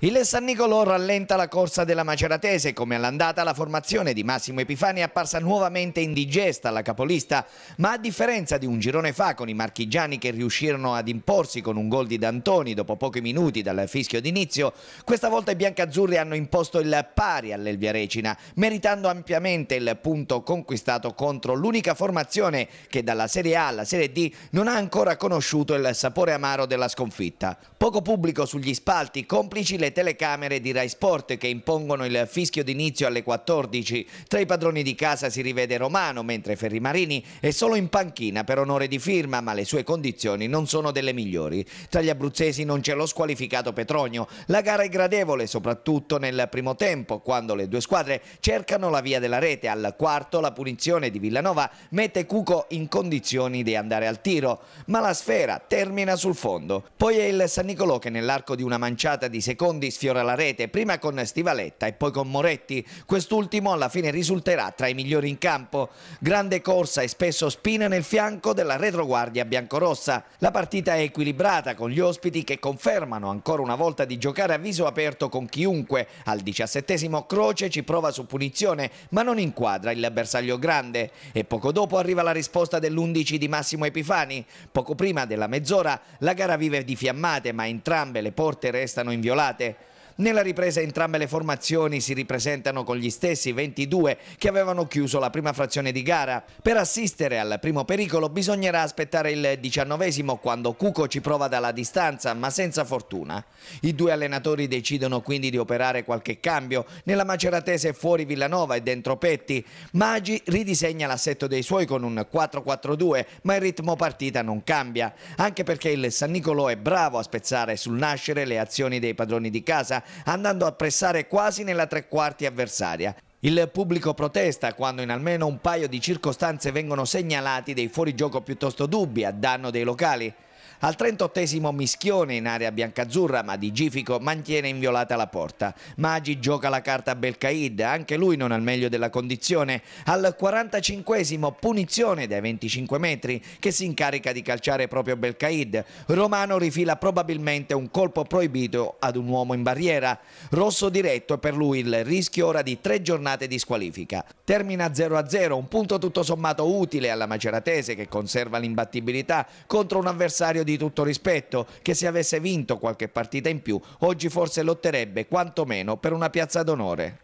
Il San Nicolò rallenta la corsa della Maceratese, come all'andata la formazione di Massimo Epifani è apparsa nuovamente indigesta alla capolista, ma a differenza di un girone fa con i marchigiani che riuscirono ad imporsi con un gol di D'Antoni dopo pochi minuti dal fischio d'inizio, questa volta i biancazzurri hanno imposto il pari all'Elvia Recina, meritando ampiamente il punto conquistato contro l'unica formazione che dalla Serie A alla Serie D non ha ancora conosciuto il sapore amaro della sconfitta. Poco pubblico sugli spalti, complici le le telecamere di Rai Sport che impongono il fischio d'inizio alle 14. Tra i padroni di casa si rivede Romano, mentre Ferri Marini è solo in panchina per onore di firma, ma le sue condizioni non sono delle migliori. Tra gli abruzzesi non c'è lo squalificato Petronio. La gara è gradevole, soprattutto nel primo tempo, quando le due squadre cercano la via della rete. Al quarto la punizione di Villanova mette Cuco in condizioni di andare al tiro, ma la sfera termina sul fondo. Poi è il San Nicolò che nell'arco di una manciata di secondi Rotondi sfiora la rete, prima con Stivaletta e poi con Moretti. Quest'ultimo alla fine risulterà tra i migliori in campo. Grande corsa e spesso spina nel fianco della retroguardia biancorossa. La partita è equilibrata con gli ospiti che confermano ancora una volta di giocare a viso aperto con chiunque. Al diciassettesimo Croce ci prova su punizione ma non inquadra il bersaglio grande e poco dopo arriva la risposta dell'11 di Massimo Epifani. Poco prima della mezz'ora la gara vive di fiammate ma entrambe le porte restano inviolate. Okay. Nella ripresa entrambe le formazioni si ripresentano con gli stessi 22 che avevano chiuso la prima frazione di gara. Per assistere al primo pericolo bisognerà aspettare il diciannovesimo quando Cuco ci prova dalla distanza ma senza fortuna. I due allenatori decidono quindi di operare qualche cambio. Nella maceratese fuori Villanova e dentro Petti. Magi ridisegna l'assetto dei suoi con un 4-4-2 ma il ritmo partita non cambia. Anche perché il San Nicolò è bravo a spezzare sul nascere le azioni dei padroni di casa andando a pressare quasi nella tre quarti avversaria. Il pubblico protesta quando in almeno un paio di circostanze vengono segnalati dei fuorigioco piuttosto dubbi a danno dei locali. Al 38 mischione in area biancazzurra, ma di Gifico mantiene inviolata la porta. Magi gioca la carta a Belcaid, anche lui non al meglio della condizione. Al 45 punizione dai 25 metri che si incarica di calciare proprio Belcaid. Romano rifila probabilmente un colpo proibito ad un uomo in barriera. Rosso diretto e per lui il rischio ora di tre giornate di squalifica. Termina 0-0, un punto tutto sommato utile alla Maceratese che conserva l'imbattibilità contro un avversario di tutto rispetto che se avesse vinto qualche partita in più oggi forse lotterebbe quantomeno per una piazza d'onore.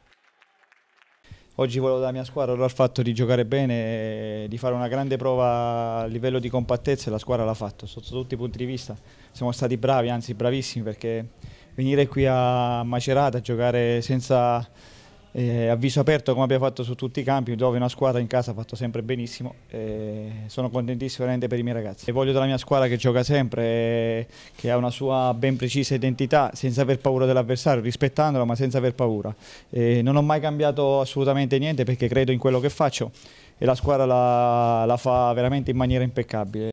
Oggi volevo dalla mia squadra, loro fatto di giocare bene, di fare una grande prova a livello di compattezza e la squadra l'ha fatto, sotto tutti i punti di vista. Siamo stati bravi, anzi bravissimi, perché venire qui a Macerata a giocare senza eh, a viso aperto come abbiamo fatto su tutti i campi, dove una squadra in casa ha fatto sempre benissimo. Eh, sono contentissimo veramente per i miei ragazzi. E voglio della mia squadra che gioca sempre, eh, che ha una sua ben precisa identità, senza aver paura dell'avversario, rispettandola ma senza aver paura. Eh, non ho mai cambiato assolutamente niente perché credo in quello che faccio e la squadra la, la fa veramente in maniera impeccabile.